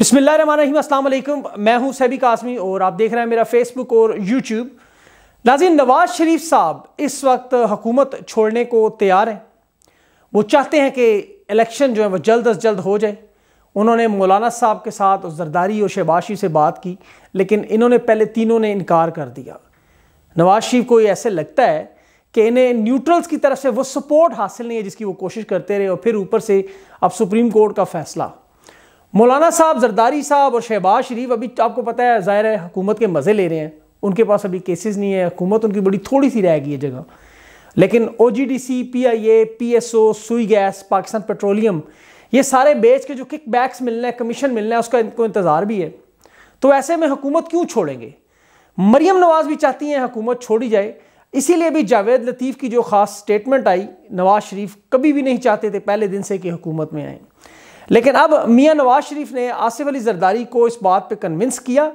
अस्सलाम वालेकुम मैं हूं सैबिक आसमी और आप देख रहे हैं मेरा फेसबुक और यूट्यूब नाजिन नवाज शरीफ साहब इस वक्त हुकूमत छोड़ने को तैयार हैं वो चाहते हैं कि इलेक्शन जो है वह जल्द अज जल्द हो जाए उन्होंने मौलाना साहब के साथ उस जरदारी और शहबाशी से बात की लेकिन इन्होंने पहले तीनों ने इनकार कर दिया नवाज शरीफ को ये ऐसे लगता है कि इन्हें न्यूट्रल्स की तरफ से वो सपोर्ट हासिल नहीं है जिसकी वो कोशिश करते रहे और फिर ऊपर से अब सुप्रीम कोर्ट का फैसला मौलाना साहब जरदारी साहब और शहबाज शरीफ अभी तो आपको पता है ज़ाहिर है हुकूमत के मज़े ले रहे हैं उनके पास अभी केसेस नहीं है हुकूमत उनकी बड़ी थोड़ी सी रह गई है जगह लेकिन O G D C P I A P S O Sui gas Pakistan petroleum ये सारे बेच के जो किक बैक्स हैं कमीशन मिलना है उसका इनको इंतज़ार भी है तो ऐसे में हुकूमत क्यों छोड़ेंगे मरियम नवाज़ भी चाहती हैं हुकूमत छोड़ी जाए इसीलिए भी जावेद लतीफ़ की जो ख़ास स्टेटमेंट आई नवाज शरीफ कभी भी नहीं चाहते थे पहले दिन से कि हुकूमत में आएँ लेकिन अब मियाँ नवाज शरीफ ने आसिफ अली जरदारी को इस बात पर कन्विंस किया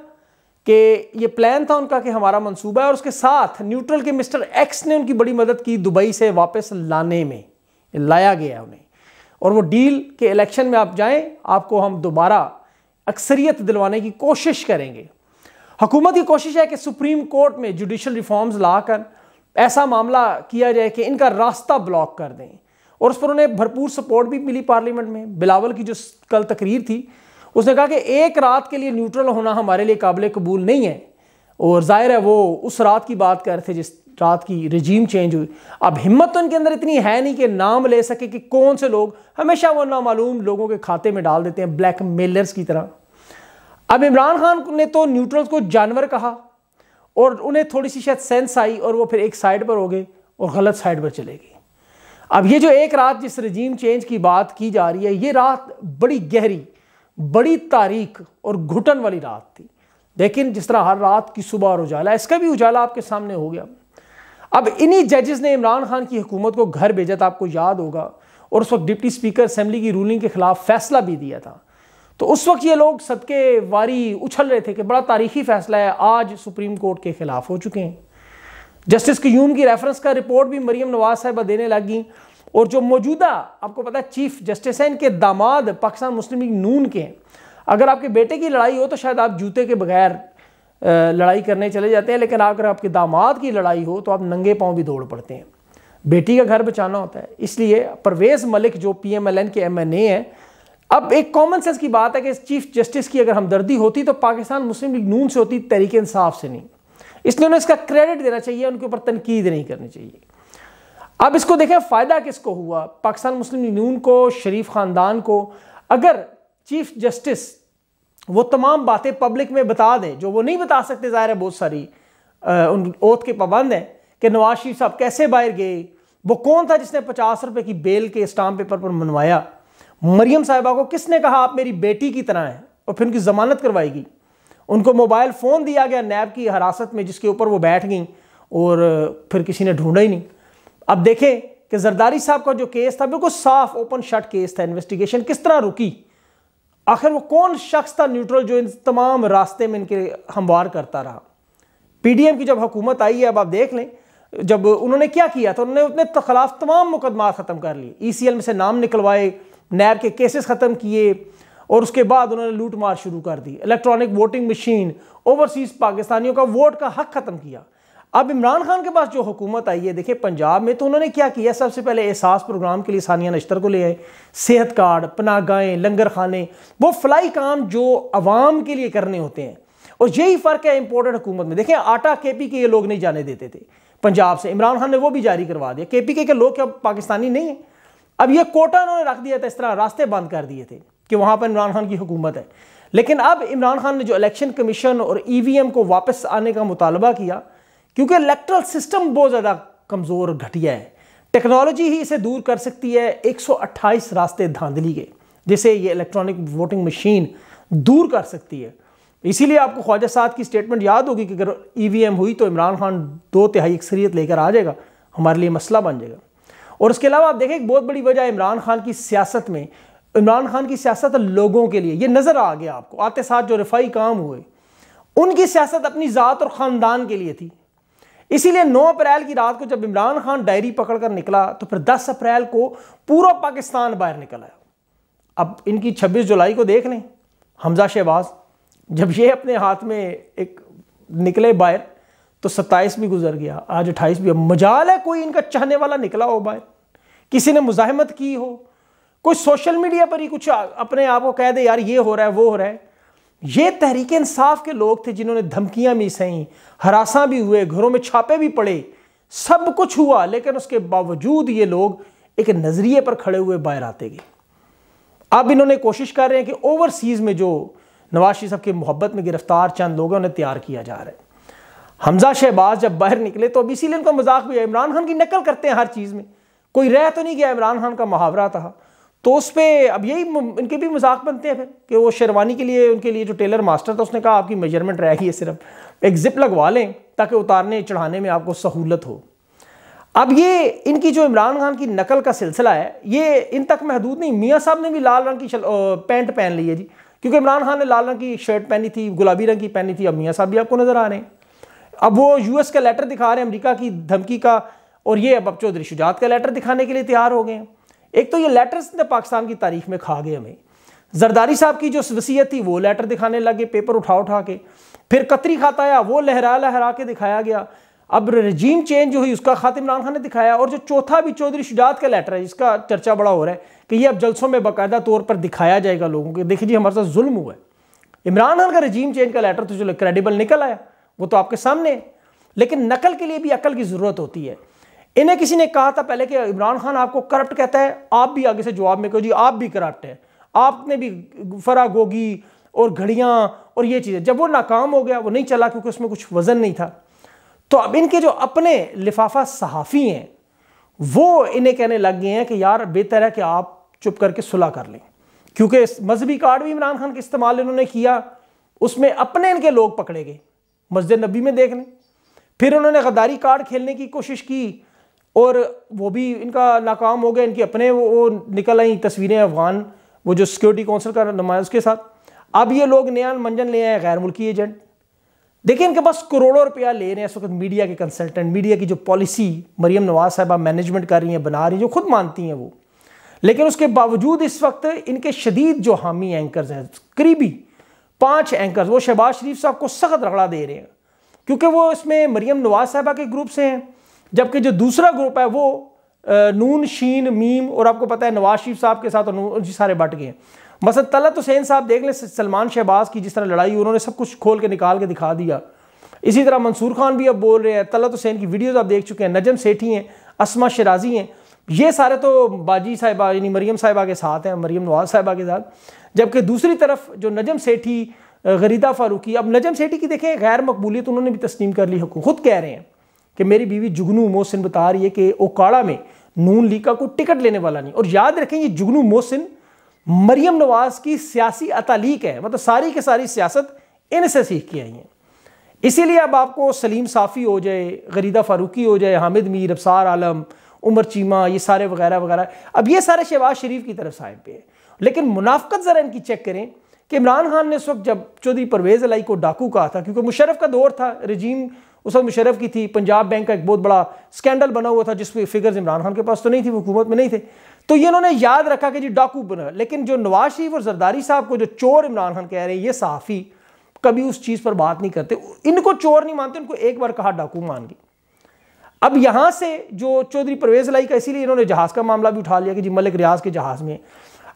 कि ये प्लान था उनका कि हमारा मंसूबा है और उसके साथ न्यूट्रल के मिस्टर एक्स ने उनकी बड़ी मदद की दुबई से वापस लाने में लाया गया उन्हें और वो डील के इलेक्शन में आप जाएं आपको हम दोबारा अक्सरियत दिलवाने की कोशिश करेंगे हुकूमत की कोशिश है कि सुप्रीम कोर्ट में जुडिशल रिफॉर्म्स ला कर ऐसा मामला किया जाए कि इनका रास्ता ब्लॉक कर दें और उस पर उन्हें भरपूर सपोर्ट भी मिली पार्लियामेंट में बिलावल की जो कल तकरीर थी उसने कहा कि एक रात के लिए न्यूट्रल होना हमारे लिए काबिल कबूल नहीं है और जाहिर है वो उस रात की बात कर रहे थे जिस रात की रजीम चेंज हुई अब हिम्मत तो इनके अंदर इतनी है नहीं कि नाम ले सके कि कौन से लोग हमेशा वो नामालूम लोगों के खाते में डाल देते हैं ब्लैक मेलर्स की तरह अब इमरान खान ने तो न्यूट्रल्स को जानवर कहा और उन्हें थोड़ी सी शायद सेंस आई और वो फिर एक साइड पर हो गए और गलत साइड पर चले गए अब ये जो एक रात जिस रजीम चेंज की बात की जा रही है ये रात बड़ी गहरी बड़ी तारीख और घुटन वाली रात थी लेकिन जिस तरह हर रात की सुबह और उजाला इसका भी उजाला आपके सामने हो गया अब इन्हीं जजेस ने इमरान खान की हुकूमत को घर भेजा था आपको याद होगा और उस वक्त डिप्टी स्पीकर असम्बली की रूलिंग के खिलाफ फैसला भी दिया था तो उस वक्त ये लोग सदके वारी उछल रहे थे कि बड़ा तारीखी फैसला है आज सुप्रीम कोर्ट के खिलाफ हो चुके हैं जस्टिस क्यूम की रेफरेंस का रिपोर्ट भी मरियम नवाज साहबा देने लगी और जो मौजूदा आपको पता है चीफ जस्टिस हैं इनके दामाद पाकिस्तान मुस्लिम लीग नून के हैं अगर आपके बेटे की लड़ाई हो तो शायद आप जूते के बगैर लड़ाई करने चले जाते हैं लेकिन अगर आपके दामाद की लड़ाई हो तो आप नंगे पाँव भी दौड़ पड़ते हैं बेटी का घर बचाना होता है इसलिए परवेज़ मलिक जो पी एम एल एन के एम एन ए हैं अब एक कॉमन सेंस की बात है कि चीफ जस्टिस की अगर हमदर्दी होती तो पाकिस्तान मुस्लिम लीग नून से होती तहरीक इंसाफ से नहीं इसलिए उन्हें इसका क्रेडिट देना चाहिए उनके ऊपर तनकीद नहीं करनी चाहिए अब इसको देखें फ़ायदा किसको हुआ पाकिस्तान मुस्लिम नून को शरीफ ख़ानदान को अगर चीफ जस्टिस वो तमाम बातें पब्लिक में बता दें जो वो नहीं बता सकते ज़ाहिर है बहुत सारी उन ओत के पाबंद हैं कि नवाज शरीफ साहब कैसे बाहर गए वो कौन था जिसने पचास रुपये की बेल के स्टाम्प पेपर पर मनवाया मरियम साहिबा को किसने कहा आप मेरी बेटी की तरह हैं और फिर उनकी ज़मानत करवाएगी उनको मोबाइल फ़ोन दिया गया नैब की हिरासत में जिसके ऊपर वो बैठ गई और फिर किसी ने ढूंढा ही नहीं अब देखें कि जरदारी साहब का जो केस था बिल्कुल साफ ओपन शट केस था इन्वेस्टिगेशन किस तरह रुकी आखिर वो कौन शख्स था न्यूट्रल जो इन तमाम रास्ते में इनके हमवार करता रहा पीडीएम की जब हुकूमत आई है अब आप देख लें जब उन्होंने क्या किया था उन्होंने अपने खिलाफ तमाम मुकदमा ख़त्म कर लिए ई में से नाम निकलवाए नैब के केसेस ख़त्म किए और उसके बाद उन्होंने लूट मार शुरू कर दी इलेक्ट्रॉनिक वोटिंग मशीन ओवरसीज पाकिस्तानियों का वोट का हक ख़त्म किया अब इमरान खान के पास जो हुकूमत आई है देखिए पंजाब में तो उन्होंने क्या किया सबसे पहले एहसास प्रोग्राम के लिए सानिया नश्तर को ले आए सेहत कार्ड पनागाहें लंगर खाने वो फ्लाई काम जो आवाम के लिए करने होते हैं और यही फ़र्क है इम्पोर्टेड हुकूमत में देखें आटा के पी के ये लोग नहीं जाने देते थे पंजाब से इमरान खान ने वो भी जारी करवा दिया के पी के, के लोग क्या पाकिस्तानी नहीं है अब ये कोटा उन्होंने रख दिया था इस तरह रास्ते बंद कर दिए थे कि वहाँ पर इमरान खान की हुकूमत है लेकिन अब इमरान खान ने जो इलेक्शन कमीशन और ईवीएम e को वापस आने का मुतालबा किया क्योंकि इलेक्ट्रल सिस्टम बहुत ज़्यादा कमज़ोर घटिया है टेक्नोलॉजी ही इसे दूर कर सकती है 128 रास्ते धांधली के जिसे ये इलेक्ट्रॉनिक वोटिंग मशीन दूर कर सकती है इसीलिए आपको ख्वाजा साहब की स्टेटमेंट याद होगी कि अगर ई e हुई तो इमरान खान दो तिहाई अक्सरियत लेकर आ जाएगा हमारे लिए मसला बन जाएगा और उसके अलावा आप देखें एक बहुत बड़ी वजह इमरान खान की सियासत में इमरान खान की सियासत लोगों के लिए ये नज़र आ गया आपको आते साथ जो रफाई काम हुए उनकी सियासत अपनी ज़ात और ख़ानदान के लिए थी इसीलिए 9 अप्रैल की रात को जब इमरान खान डायरी पकड़कर निकला तो फिर 10 अप्रैल को पूरा पाकिस्तान बाहर निकल आया अब इनकी 26 जुलाई को देख लें हमजा शहबाज जब ये अपने हाथ में एक निकले बाहर तो 27 भी गुजर गया आज 28 भी अब मजाल है कोई इनका चाहने वाला निकला हो बाहर किसी ने मुजाहमत की हो कोई सोशल मीडिया पर ही कुछ अपने आप को कह दे यार ये हो रहा है वो हो रहा है ये तहरीक इंसाफ के लोग थे जिन्होंने धमकियां भी सही हरासा भी हुए घरों में छापे भी पड़े सब कुछ हुआ लेकिन उसके बावजूद ये लोग एक नज़रिए पर खड़े हुए बाहर आते गए अब इन्होंने कोशिश कर रहे हैं कि ओवरसीज़ में जो नवाज शरीफ की मोहब्बत में गिरफ्तार चंद लोग हैं उन्हें तैयार किया जा रहा है हमजा शहबाज जब बाहर निकले तो अब इसीलिए उनका मजाक भी है इमरान खान की नकल करते हैं हर चीज़ में कोई रह तो नहीं गया इमरान खान का मुहावरा था तो उस पर अब यही इनके भी मजाक बनते हैं फिर कि वो शेरवानी के लिए उनके लिए जो टेलर मास्टर था उसने कहा आपकी मेजरमेंट है सिर्फ एक जिप लगवा लें ताकि उतारने चढ़ाने में आपको सहूलत हो अब ये इनकी जो इमरान खान की नकल का सिलसिला है ये इन तक महदूद नहीं मियाँ साहब ने भी लाल रंग की पैंट पहन ली है जी क्योंकि इमरान खान ने लाल रंग की शर्ट पहनी थी गुलाबी रंग की पहनी थी अब मियाँ साहब भी आपको नज़र आ रहे हैं अब वो एस का लेटर दिखा रहे हैं अमरीका की धमकी का और ये अब अब चौधरी शुजात का लेटर दिखाने के लिए तैयार हो गए हैं एक तो ये लेटर्स पाकिस्तान की तारीख में खा गए हमें जरदारी साहब की जो वसीयत थी वो लेटर दिखाने लगे पेपर उठा उठा के फिर कतरी खाता आया वो लहरा लहरा के दिखाया गया अब रजीम चेंज जो हुई उसका खात इमरान खान ने दिखाया और जो चौथा भी चौधरी शुजात का लेटर है जिसका चर्चा बड़ा हो रहा है कि ये अब जलसों में बाकायदा तौर पर दिखाया जाएगा लोगों को देखिए जी हमारे साथ जुल्म हुआ है इमरान खान का रजीम चेंज का लेटर तो चलो क्रेडिबल निकल आया वो तो आपके सामने है लेकिन नकल के लिए भी अकल की ज़रूरत होती है इन्हें किसी ने कहा था पहले कि इमरान खान आपको करप्ट कहता है आप भी आगे से जवाब में कहो जी आप भी करप्ट है आपने भी फरा गोगी और घड़ियां और ये चीज़ें जब वो नाकाम हो गया वो नहीं चला क्योंकि उसमें कुछ वज़न नहीं था तो अब इनके जो अपने लिफाफा सहाफ़ी हैं वो इन्हें कहने लग गए हैं कि यार बेहतर है कि आप चुप करके सुलह कर लें क्योंकि मजहबी कार्ड भी इमरान खान के इस्तेमाल इन्होंने किया उसमें अपने इनके लोग पकड़े गए मस्जिद नबी में देख लें फिर उन्होंने गद्दारी कार्ड खेलने की कोशिश की और वो भी इनका नाकाम हो गया इनकी अपने वो, निकल आई तस्वीरें अफगान वो जो सिक्योरिटी काउंसिल का नुमाया उसके साथ अब ये लोग नया मंजन ले आए गैर मुल्की एजेंट देखिए इनके पास करोड़ों रुपया ले रहे हैं इस वक्त मीडिया के कंसल्टेंट मीडिया की जो पॉलिसी मरीम नवाज साहबा मैनेजमेंट कर रही हैं बना रही हैं जो खुद मानती हैं वो लेकिन उसके बावजूद इस वक्त इनके शदीद जो हामी एंकर्स हैं करीबी पांच एंकर्स वो शहबाज शरीफ साहब को सख्त रगड़ा दे रहे हैं क्योंकि वो इसमें मरीम नवाज साहबा के ग्रुप से हैं जबकि जो दूसरा ग्रुप है वो नून शीन मीम और आपको पता है नवाज शरीफ साहब के साथ और जी सारे बट गए हैं मसद तलत हुसैन साहब देख लें सलमान शहबाज की जिस तरह लड़ाई उन्होंने सब कुछ खोल के निकाल के दिखा दिया इसी तरह मंसूर खान भी अब बोल रहे हैं तलत हुसैन की वीडियोज़ आप देख चुके हैं नजम सेठी हैं असमा शराजी हैं ये सारे तो बाजी साहिबा यानी मरीम साहिबा के साथ हैं मरीम नवाज साहिबा के साथ जबकि दूसरी तरफ जो नजम सेठी गरीदा फारूकी अब नजम सेठी की देखें गैर मकबूलियत उन्होंने भी तस्लीम कर ली हुकूम खुद कह रहे हैं कि मेरी बीवी जुगनू मोहसिन बता रही है कि ओकाड़ा में नून लीग का कोई टिकट लेने वाला नहीं और याद रखें ये जुगनू मोहसिन मरियम नवाज की सियासी अतालीक है मतलब सारी की सारी सियासत इनसे सीख के आई है इसीलिए अब आपको सलीम साफ़ी हो जाए गरीदा फारूकी हो जाए हामिद मीर अबसार आलम उमर चीमा ये सारे वगैरह वगैरह अब ये सारे शहबाज शरीफ की तरफ साहिब पे है लेकिन मुनाफ्त ज़रा इनकी चेक करें कि इमरान खान ने उस वक्त जब चौधरी परवेज़ अलाई को डाकू कहा था क्योंकि मुशरफ का दौर था रजीम उस वक्त मुशरफ की थी पंजाब बैंक का एक बहुत बड़ा स्कैंडल बना हुआ था जिसकी फिगर्स इमरान खान के पास तो नहीं थी वो हुकूमत में नहीं थे तो ये इन्होंने याद रखा कि जी डाकू बना लेकिन जो नवाज शरीफ और जरदारी साहब को जो चोर इमरान खान कह रहे हैं ये साफ़ी कभी उस चीज़ पर बात नहीं करते इनको चोर नहीं मानते उनको एक बार कहा डाकू मान गई अब यहाँ से जो चौधरी परवेज लाई का इसीलिए इन्होंने जहाज़ का मामला भी उठा लिया कि जी मलिक रियाज के जहाज़ में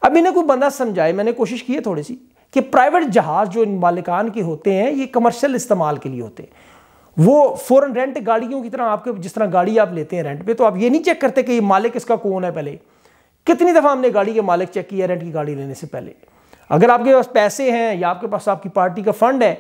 अब इन्हें कोई बंदा समझाए मैंने कोशिश की है थोड़ी सी कि प्राइवेट जहाज़ जो इन मालिकान के होते हैं ये कमर्शल इस्तेमाल के लिए होते हैं वो फौरन रेंट गाड़ियों की तरह आपके जिस तरह गाड़ी आप लेते हैं रेंट पे तो आप ये नहीं चेक करते कि ये मालिक इसका कौन है पहले कितनी दफ़ा हमने गाड़ी के मालिक चेक किया रेंट की गाड़ी लेने से पहले अगर आपके पास पैसे हैं या आपके पास आपकी पार्टी का फंड है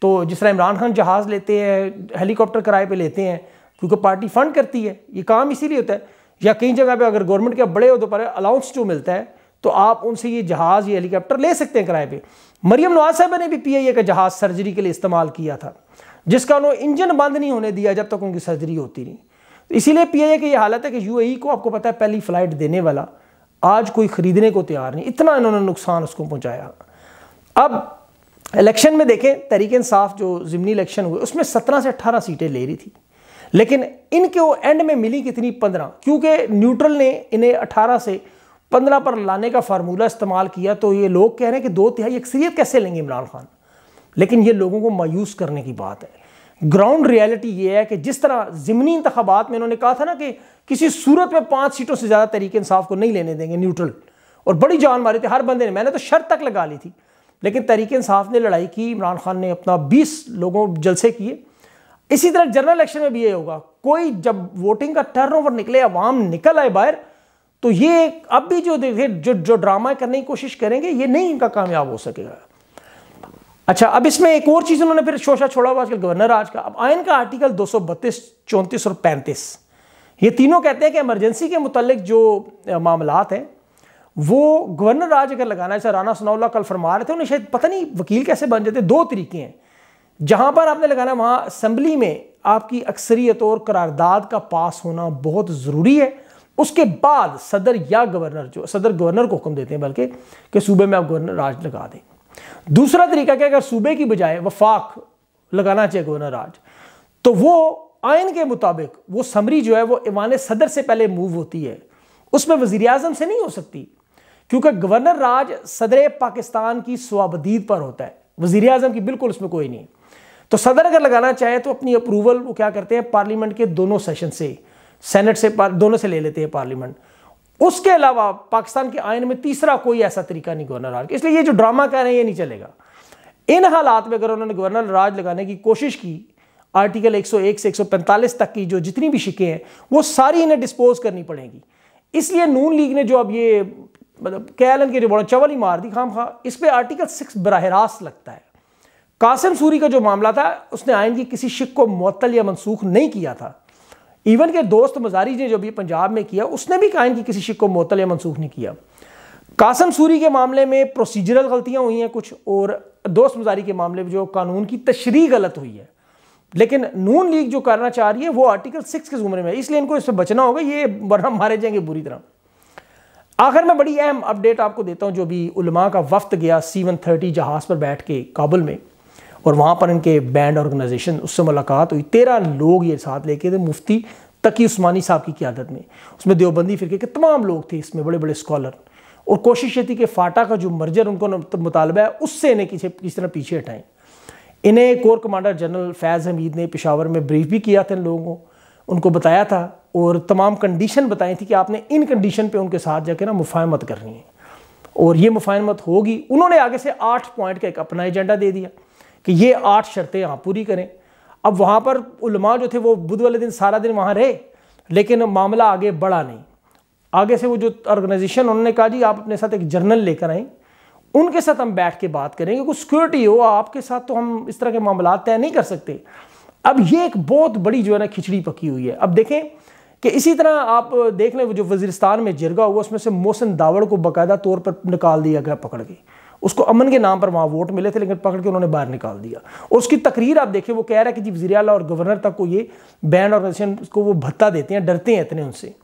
तो जिस तरह इमरान खान जहाज़ लेते हैं हेलीकॉप्टर किराए पर लेते हैं क्योंकि पार्टी फंड करती है ये काम इसीलिए होता है या कई जगह पर अगर गवर्नमेंट के बड़े होते पर अलाउंस जो मिलता है तो आप उनसे ये जहाज़ या हेलीकॉप्टर ले सकते हैं किराए पर मरियम नवाज साहबा ने भी पी का जहाज़ सर्जरी के लिए इस्तेमाल किया था जिसका उन्होंने इंजन बंद नहीं होने दिया जब तक उनकी सर्जरी होती नहीं तो इसीलिए पी ए की ये हालत है कि ए को आपको पता है पहली फ्लाइट देने वाला आज कोई ख़रीदने को तैयार नहीं इतना इन्होंने नुकसान उसको पहुँचाया अब इलेक्शन में देखें तहरीक इंसाफ जो ज़िमनी इलेक्शन हुए उसमें सत्रह से अट्ठारह सीटें ले रही थी लेकिन इनके वो एंड में मिली कितनी पंद्रह क्योंकि न्यूट्रल ने इन्हें अठारह से पंद्रह पर लाने का फार्मूला इस्तेमाल किया तो ये लोग कह रहे हैं कि दो तिहाई अक्सरियत कैसे लेंगे इमरान खान लेकिन ये लोगों को मायूस करने की बात है ग्राउंड रियलिटी ये है कि जिस तरह जिमनी इंतबात में इन्होंने कहा था ना कि किसी सूरत में पाँच सीटों से ज़्यादा तरीके इंसाफ को नहीं लेने देंगे न्यूट्रल और बड़ी जान मारी थी हर बंदे ने मैंने तो शर्त तक लगा ली थी लेकिन तरीक इंसाफ ने लड़ाई की इमरान खान ने अपना बीस लोगों जलसे किए इसी तरह जनरल इलेक्शन में भी ये होगा कोई जब वोटिंग का टर्न ओवर निकले अवाम निकल आए बाहर तो ये अब भी जो देखे जो जो ड्रामा करने की कोशिश करेंगे ये नहीं इनका कामयाब हो सकेगा अच्छा अब इसमें एक और चीज़ उन्होंने फिर शोशा छोड़ा हुआ आजकल गवर्नर आज का अब आयन का आर्टिकल दो सौ और पैंतीस ये तीनों कहते हैं कि इमरजेंसी के मुतलक जो मामलात हैं वो गवर्नर राज अगर लगाना है राना सनाउल्ला कल फरमा रहे थे उन्हें शायद पता नहीं वकील कैसे बन जाते दो तरीके हैं जहां पर आपने लगाना है वहां असम्बली में आपकी अक्सरियत और करारदाद का पास होना बहुत ज़रूरी है उसके बाद सदर या गवर्नर जो सदर गवर्नर को हुक्म देते हैं बल्कि कि सूबे में आप गवर्नर राज लगा दें दूसरा तरीका क्या अगर सूबे की बजाय वफाक लगाना चाहिए गवर्नर आज तो वो आयन के मुताबिक वो समरी जो है वो ईवान सदर से पहले मूव होती है उसमें वजीर अजम से नहीं हो सकती क्योंकि गवर्नर राज सदर पाकिस्तान की स्वाबदीद पर होता है वजीर अजम की बिल्कुल उसमें कोई नहीं तो सदर अगर लगाना चाहे तो अपनी अप्रूवल वो क्या करते हैं पार्लियामेंट के दोनों सेशन से सेनेट से दोनों से ले लेते हैं पार्लियामेंट उसके अलावा पाकिस्तान के आयन में तीसरा कोई ऐसा तरीका नहीं गवर्नर राज इसलिए ये जो ड्रामा कह रहे हैं ये नहीं चलेगा इन हालात में अगर उन्होंने गवर्नर राज लगाने की कोशिश की आर्टिकल 101 से 145 तक की जो जितनी भी शिकें हैं वो सारी इन्हें डिस्पोज करनी पड़ेंगी इसलिए नून लीग ने जो अब ये मतलब कैलन के जो बड़ा चवल ही मार दी खाम खा इस पर आर्टिकल सिक्स बरह रास्त लगता है कासिम सूरी का जो मामला था उसने आयन की किसी शिक को मअतल या मनसूख नहीं किया था इवन के दोस्त मजारी ने जो भी पंजाब में किया उसने भी कायन की किसी शिक को मअतल या मनसूख नहीं किया कासम सूरी के मामले में प्रोसीजरल गलतियां हुई हैं कुछ और दोस्त मजारी के मामले में जो कानून की तशरी गलत हुई है लेकिन नून लीग जो करना चाह रही है वो आर्टिकल सिक्स के जुमरे में है इसलिए इनको इससे बचना होगा ये वरना मारे जाएंगे बुरी तरह आखिर में बड़ी अहम अपडेट आपको देता हूँ जो भी उलमा का वफ्त गया सी वन थर्टी जहाज़ पर बैठ के काबुल में और वहाँ पर इनके बैंड ऑर्गेनाइजेशन उससे मुलाकात हुई तेरह लोग ये साथ लेके थे मुफ्ती तकी उस्मानी साहब की क्यादत में उसमें देवबंदी फिरके के तमाम लोग थे इसमें बड़े बड़े स्कॉलर और कोशिश ये थी कि फाटा का जो मर्जर उनको तो मुतालबा है उससे इन्हें किसी किस तरह पीछे हटाएं इन्हें core commander general Faiz Hamid ने पिशावर में ब्रीफ भी किया था इन लोगों को उनको बताया था और तमाम कंडीशन बताई थी कि आपने इन कंडीशन पे उनके साथ जाकर ना मुफाहमत करनी है और ये मुफाहमत होगी उन्होंने आगे से आठ पॉइंट का एक अपना एजेंडा दे दिया कि ये आठ शर्तें आप पूरी करें अब वहाँ पर उलमा जो थे वो बुध वाले दिन सारा दिन वहाँ रहे लेकिन मामला आगे बढ़ा नहीं आगे से वो जो ऑर्गेनाइजेशन उन्होंने कहा जी आप अपने साथ एक जर्नल लेकर आए उनके साथ हम बैठ के बात करेंगे कुछ सिक्योरिटी हो आपके साथ तो हम इस तरह के मामला तय नहीं कर सकते अब ये एक बहुत बड़ी जो है ना खिचड़ी पकी हुई है अब देखें कि इसी तरह आप देख लें वो जो वजीरस्तान में जिरगा हुआ उसमें से मोहसिन दावड़ को बाकायदा तौर पर निकाल दिया गया पकड़ के उसको अमन के नाम पर वहाँ वोट मिले थे लेकिन पकड़ के उन्होंने बाहर निकाल दिया और उसकी तकरीर आप देखिए वो कह रहा है कि जी वजी और गवर्नर तक को ये बैंड ऑर्गेनाइजेशन को वो भत्ता देते हैं डरते हैं इतने उनसे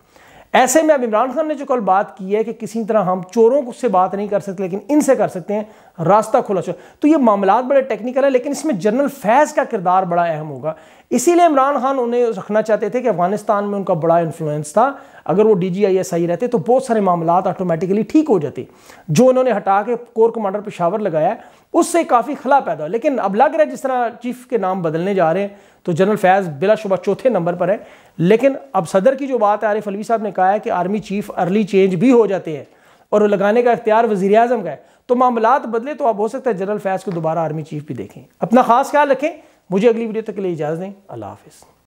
ऐसे में अब इमरान खान ने जो कल बात की है कि किसी तरह हम चोरों से बात नहीं कर सकते लेकिन इनसे कर सकते हैं रास्ता खुला छोड़ तो ये मामला बड़े टेक्निकल है लेकिन इसमें जनरल फैज़ का किरदार बड़ा अहम होगा इसीलिए इमरान खान उन्हें रखना चाहते थे कि अफगानिस्तान में उनका बड़ा इन्फ्लुएंस था अगर वो D G I S I रहते तो बहुत सारे मामला ऑटोमेटिकली ठीक हो जाते जो उन्होंने हटा के कोर कमांडर पेशावर लगाया उससे काफ़ी खला पैदा हो लेकिन अब लग रहा है जिस तरह चीफ के नाम बदलने जा रहे हैं तो जनरल फैज़ बिलाशुबा चौथे नंबर पर है लेकिन अब सदर की जो बात है आरिफ अलवी साहब ने कहा है कि आर्मी चीफ अर्ली चेंज भी हो जाते हैं और वो लगाने का अख्तियार वजी अजम का है तो मामला बदले तो आप हो सकता है जनरल फैज़ को दोबारा आर्मी चीफ भी देखें अपना खास ख्याल रखें मुझे अगली वीडियो तक के लिए इजाज़त दें अल्लाह हाफिज़